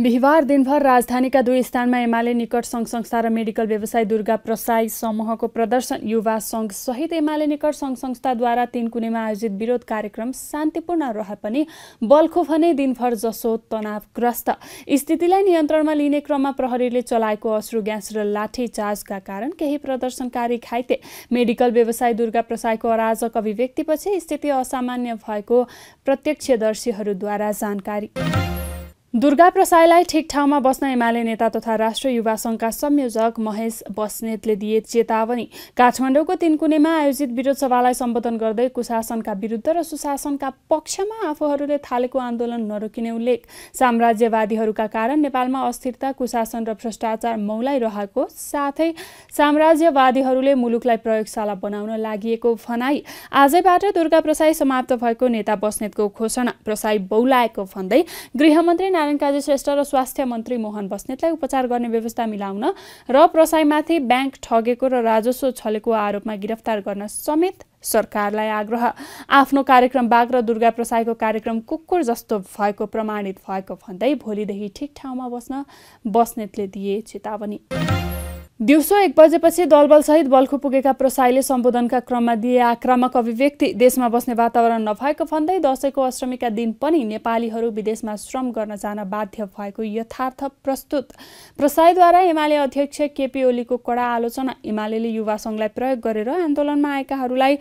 बिहिबार दिनभर राजधानीका दुई स्थानमा एमाले निकट सङ्घ संस्था र मेडिकल व्यवसाय दुर्गा प्रसाई समूहको प्रदर्शन युवा सङ्घ सहित एमाले निकट सङ्घ संस्थाद्वारा तीन कुनेमा आयोजित विरोध कार्यक्रम शान्तिपूर्ण रहे पनि बल्खो भने दिनभर जसो तनावग्रस्त स्थितिलाई नियन्त्रणमा लिने क्रममा प्रहरीले चलाएको अश्रु ग्यास र लाठी चार्जका कारण केही प्रदर्शनकारी घाइते मेडिकल व्यवसाय दुर्गा प्रसाईको अराजक अभिव्यक्तिपछि स्थिति असामान्य भएको प्रत्यक्षदर्शीहरूद्वारा जानकारी दुर्गा प्रसाईलाई ठिक ठाउँमा बस्न एमाले नेता तथा राष्ट्रिय युवा सङ्घका संयोजक महेश बस्नेतले दिए चेतावनी काठमाडौँको तिनकुनेमा आयोजित विरोध सभालाई सम्बोधन गर्दै कुशासनका विरुद्ध र सुशासनका पक्षमा आफूहरूले थालेको आन्दोलन नरोकिने उल्लेख साम्राज्यवादीहरूका कारण नेपालमा अस्थिरता कुशासन र भ्रष्टाचार मौलाइरहेको साथै साम्राज्यवादीहरूले मुलुकलाई प्रयोगशाला बनाउन लागि भनाई आजैबाट दुर्गा प्रसाई समाप्त भएको नेता बस्नेतको घोषणा प्रसाई बौलाएको भन्दै गृहमन्त्री नारायण काजी श्रेष्ठ र स्वास्थ्य मन्त्री मोहन बस्नेतलाई उपचार गर्ने व्यवस्था मिलाउन र प्रसाईमाथि ब्याङ्क ठगेको र राजस्व छलेको आरोपमा गिरफ्तार गर्न समेत सरकारलाई आग्रह आफ्नो कार्यक्रम बाघ र दुर्गा प्रसाईको कार्यक्रम कुकुर जस्तो भएको प्रमाणित भएको भन्दै भोलिदेखि ठिक ठाउँमा बस्न बस्नेतले दिए चेतावनी दिउँसो एक बजेपछि दलबलसहित बल्खु पुगेका प्रसाईले सम्बोधनका क्रममा दिए आक्रामक अभिव्यक्ति देशमा बस्ने वातावरण नभएको भन्दै दसैँको अष्टमीका दिन पनि नेपालीहरू विदेशमा श्रम गर्न जान बाध्य भएको यथार्थ प्रस्तुत प्रसाईद्वारा एमाले अध्यक्ष केपी ओलीको कडा आलोचना एमाले युवा सङ्घलाई प्रयोग गरेर आन्दोलनमा आएकाहरूलाई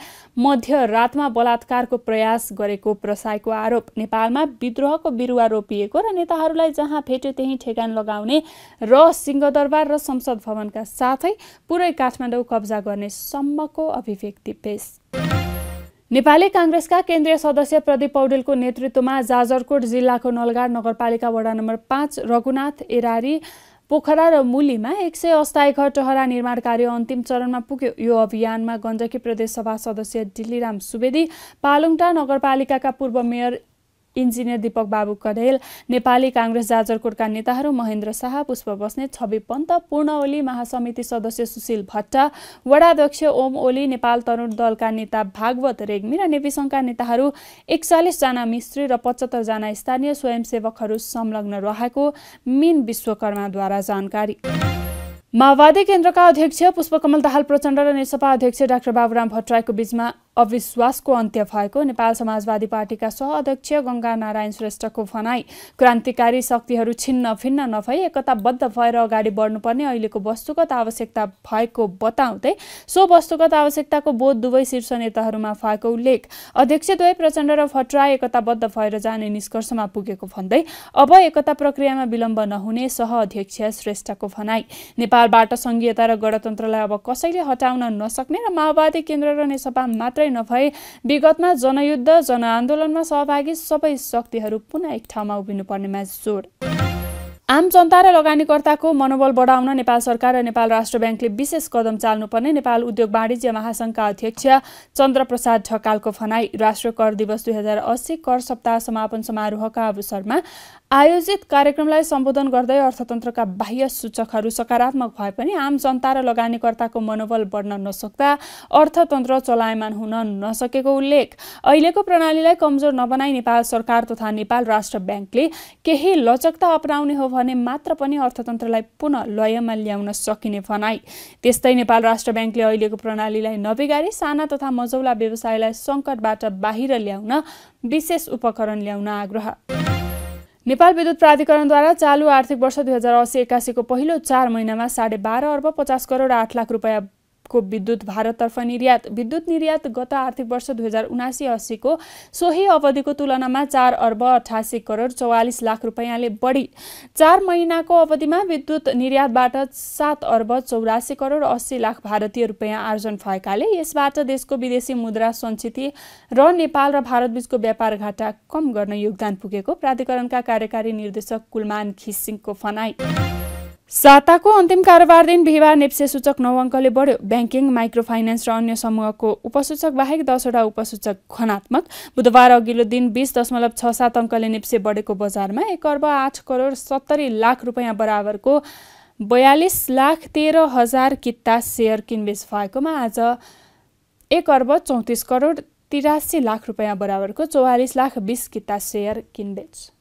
मध्यरातमा बलात्कारको प्रयास गरेको प्रसाईको आरोप नेपालमा विद्रोहको बिरुवा रोपिएको र नेताहरूलाई जहाँ भेट्यो त्यही ठेगान लगाउने र सिंहदरबार र संसद भवनका साथै पुरै काठमाडौँ कब्जा गर्ने सम्मको अभिव्यक्ति पेश नेपाली काङ्ग्रेसका केन्द्रीय सदस्य प्रदीप पौडेलको नेतृत्वमा जाजरकोट जिल्लाको नलगाड नगरपालिका वडा नम्बर पाँच रघुनाथ एरारी पोखरा र मुलीमा एक सय अस्थायी घर टहरा निर्माण कार्य अन्तिम चरणमा पुग्यो यो अभियानमा गण्डकी प्रदेश सभा सदस्य डिल्लीराम सुवेदी पालुङटा नगरपालिकाका पूर्व मेयर इन्जिनियर दीपक बाबु कढेल नेपाली काङ्ग्रेस जाजरकोटका नेताहरू महेन्द्र शाह पुष्प बस्नेत छवि पन्त पूर्ण ओली महासमिति सदस्य सुशील भट्ट वडाध्यक्ष ओम ओली नेपाल तरुण दलका नेता भागवत रेग्मी र नेविसङ्घका नेताहरू एकचालिसजना मिस्त्री र पचहत्तरजना स्थानीय स्वयंसेवकहरू संलग्न रहेको मिन विश्वकर्माद्वारा जानकारी माओवादी केन्द्रका अध्यक्ष पुष्पकमल दाहाल प्रचण्ड र नेसपा अध्यक्ष डाक्टर बाबुराम भट्टराईको बीचमा अविश्वासको अन्त्य भएको नेपाल समाजवादी पार्टीका सहअध्यक्ष गङ्गा नारायण श्रेष्ठको भनाई क्रान्तिकारी शक्तिहरू छिन्न फिन्न नभई एकताबद्ध भएर अगाडि बढ्नुपर्ने अहिलेको वस्तुगत आवश्यकता भएको बताउँदै सो वस्तुगत आवश्यकताको बोध दुवै शीर्ष नेताहरूमा भएको उल्लेख अध्यक्ष दुवै प्रचण्ड र भट्टराई एकताबद्ध भएर जाने निष्कर्षमा पुगेको भन्दै अब एकता प्रक्रियामा विलम्ब नहुने सहअध्यक्ष श्रेष्ठको भनाई नेपालबाट सङ्घीयता र गणतन्त्रलाई अब कसैले हटाउन नसक्ने र माओवादी केन्द्र र नेसपा मात्रै मात्रै नभई विगतमा जनयुद्ध जनआन्दोलनमा सहभागी सबै शक्तिहरू पुनः एक ठाउँमा उभिनुपर्नेमा जोड आम जनता र लगानीकर्ताको मनोबल बढाउन नेपाल सरकार र नेपाल राष्ट्र ब्याङ्कले विशेष कदम चाल्नुपर्ने नेपाल उद्योग वाणिज्य महासङ्घका अध्यक्ष चन्द्रप्रसाद ढकालको भनाई राष्ट्रिय कर दिवस दुई हजार अस्सी कर सप्ताह समापन समारोहका अवसरमा आयोजित कार्यक्रमलाई सम्बोधन गर्दै अर्थतन्त्रका बाह्य सूचकहरू सकारात्मक भए पनि आम जनता र लगानीकर्ताको मनोबल बढ्न नसक्दा अर्थतन्त्र चलायमान हुन नसकेको उल्लेख अहिलेको प्रणालीलाई कमजोर नबनाई नेपाल सरकार तथा नेपाल राष्ट्र ब्याङ्कले केही लचकता अपनाउने हो भने मात्र पनि अर्थतन्त्रलाई पुनः लयमा ल्याउन सकिने भनाई त्यस्तै नेपाल राष्ट्र ब्याङ्कले अहिलेको प्रणालीलाई नबिगारी साना तथा मजौला व्यवसायलाई सङ्कटबाट बाहिर ल्याउन विशेष उपकरण ल्याउन आग्रह नेपाल विद्युत प्राधिकरणद्वारा चालु आर्थिक वर्ष दुई हजार असी एक्कासीको पहिलो चार महिनामा साढे बाह्र अर्ब पचास करोड आठ लाख रुपियाँ को विद्युत भारततर्फ निर्यात विद्युत निर्यात गत आर्थिक वर्ष दुई हजार उनासी अस्सीको सोही अवधिको तुलनामा चार अर्ब अठासी करोड चौवालिस लाख रुपियाँले बढी चार महिनाको अवधिमा विद्युत निर्यातबाट सात अर्ब चौरासी करोड अस्सी लाख भारतीय रुपियाँ आर्जन भएकाले यसबाट देशको विदेशी मुद्रा सञ्चिति र नेपाल र भारतबीचको व्यापार घाटा कम गर्न योगदान पुगेको प्राधिकरणका कार्यकारी निर्देशक कुलमान खिसिङको फनाई साताको अन्तिम कारोबार दिन बिहिबार नेप्से सूचक नौ अङ्कले बढ्यो ब्याङ्किङ माइक्रो फाइनेन्स र अन्य समूहको उपसूचक बाहेक दसवटा उपसूचक घनात्मक बुधबार अघिल्लो दिन बिस दशमलव छ सात अङ्कले नेप्से बढेको बजारमा एक अर्ब आठ करोड सत्तरी लाख रुपियाँ बराबरको बयालिस लाख तेह्र हजार किता सेयर किनबेच भएकोमा आज एक अर्ब चौतिस करोड तिरासी लाख रुपियाँ बराबरको चौवालिस लाख बिस किता सेयर किनबेच